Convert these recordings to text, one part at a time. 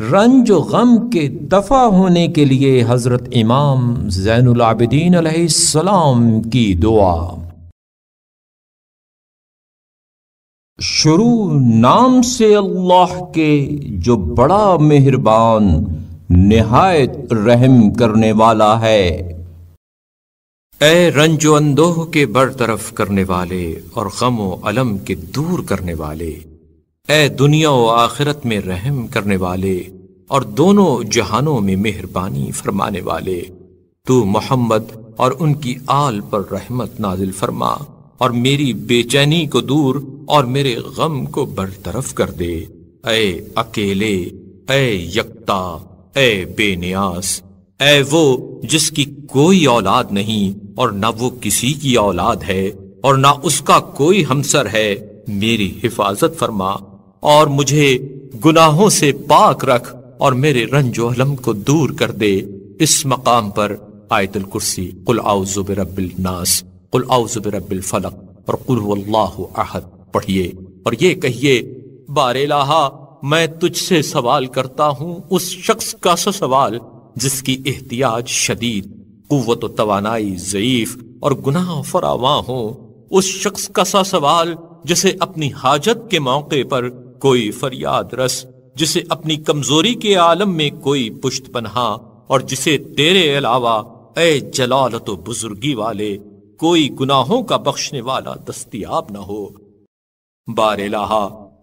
रंज गम के दफ़ा होने के लिए हज़रत इमाम जैनदीन सलाम की दुआ शुरू नाम से अल्लाह के जो बड़ा मेहरबान नहायत रहम करने वाला है ए रंजो अंदोह के बरतरफ करने वाले और गम अलम के दूर करने वाले ए दुनिया व आखिरत में रहम करने वाले और दोनों जहानों में मेहरबानी फरमाने वाले तू मोहम्मद और उनकी आल पर रहमत नाजिल फरमा और मेरी बेचैनी को दूर और मेरे गम को बरतरफ कर दे ए अकेले ए यकता ए बेनियास ए वो जिसकी कोई औलाद नहीं और ना वो किसी की औलाद है और ना उसका कोई हमसर है मेरी हिफाजत फरमा और मुझे गुनाहों से पाक रख और मेरे रंजो को दूर कर दे इस मकाम पर आयतुल कुर्सी कुल आउजुब रबिल नास कुल आउजुब रबिल फलक और कुल अहद पढ़िए और ये कहिए बारेलाहा मैं तुझसे सवाल करता हूँ उस शख्स का सो सवाल जिसकी एहतियाज शदीद कुत तोानाई ज़यीफ़ और गुनाह फरावा हो उस शख्स का सा सवाल जिसे अपनी हाजत के मौके पर कोई फरियाद रस जिसे अपनी कमजोरी के आलम में कोई पुश्त पन्हा और जिसे तेरे अलावा ए जलालत बुजुर्गी वाले कोई गुनाहों का बख्शने वाला दस्तियाब ना हो बार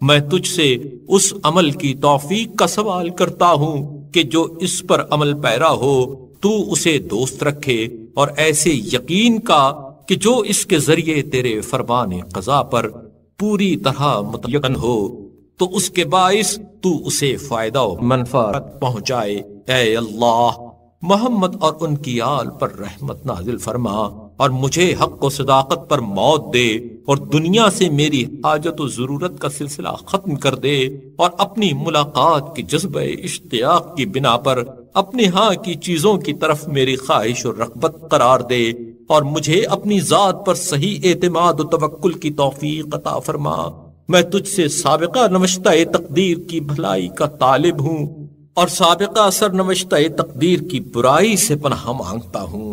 मैं तुझसे उस अमल की तोफीक का सवाल करता हूँ कि जो इस पर अमल पैरा हो तू उसे दोस्त रखे और ऐसे यकीन का कि जो इसके जरिए तेरे फरमान कजा पर पूरी तरह मुतयन हो तो उसके बायस तू उसे फायदा और मनफात पहुंचाए ए अल्लाह मोहम्मद और उनकी आल पर रहमत नाजिल फरमा और मुझे हक व सदाकत पर मौत दे और दुनिया से मेरी हाजत और ज़रूरत का सिलसिला ख़त्म कर दे और अपनी मुलाकात के जज्ब इश्तियाक की बिना पर अपने हाँ की चीज़ों की तरफ मेरी ख्वाहिश और रगबत करार दे और मुझे अपनी ज़ात पर सही एतमाद तवक्ल की तोफ़ी अता फरमा मैं तुझसे सबका नवशता तकदीर की भलाई का तालिब हूँ और सबका असर नवशता तकदीर की बुराई से पनह मांगता हूँ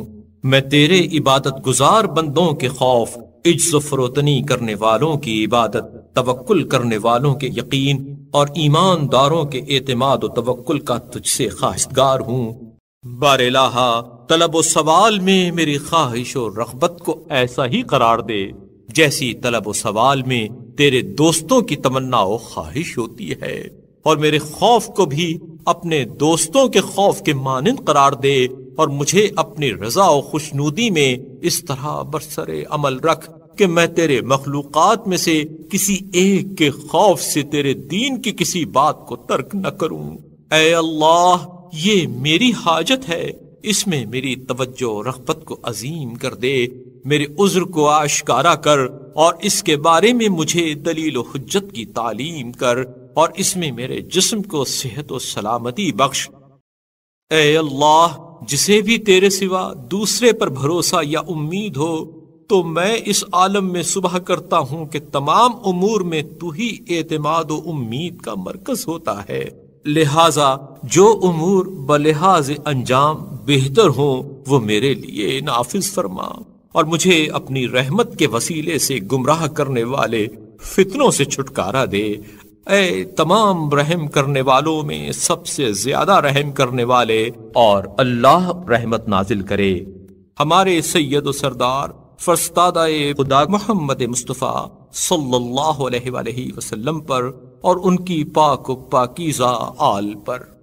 मैं तेरे इबादत गुजार बंदों के खौफ इज्जफरोतनी करने वालों की इबादत तवक्ल करने वालों के यकीन और ईमानदारों के एतमाद तवक्ल का तुझसे ख्वाहिशगार हूँ बार तलब सवाल में मेरी ख्वाहिश और रगबत को ऐसा ही करार दे जैसी तलब व सवाल में तेरे दोस्तों की तमन्ना और ख्वाहिश होती है और मेरे खौफ को भी अपने दोस्तों के खौफ के मानंद करार दे और मुझे अपनी रजा और खुशनूदी में इस तरह बरसर अमल रख कि मैं तेरे मखलूक में से किसी एक के खौफ से तेरे दीन की किसी बात को तर्क न करूं ए अल्लाह ये मेरी हाजत है इसमें मेरी तवज्जो रगबत को अजीम कर दे मेरे उज्र को आशकारा कर और इसके बारे में मुझे दलील हजत की तालीम कर और इसमें मेरे जिसम को सेहत और सलामती बख्श ए अल्लाह जिसे भी तेरे सिवा दूसरे पर भरोसा या उम्मीद हो तो मैं इस आलम में सुबह करता हूँ कि तमाम उमूर में तू ही एतमाद उम्मीद का मरकज होता है लिहाजा जो उमूर बलिहाज अंजाम बेहतर हो वो मेरे लिए नाफिज फरमा और मुझे अपनी रहमत के वसीले से गुमराह करने वाले फितनों से छुटकारा दे ए तमाम रहम करने वालों में सबसे ज्यादा रहम करने वाले और अल्लाह रहमत नाजिल करे हमारे सैयद सरदार फरस्तादा खुदा मोहम्मद मुस्तफ़ा सल्लल्लाहु अलैहि वसल्लम पर और उनकी पाक पाकिजा आल पर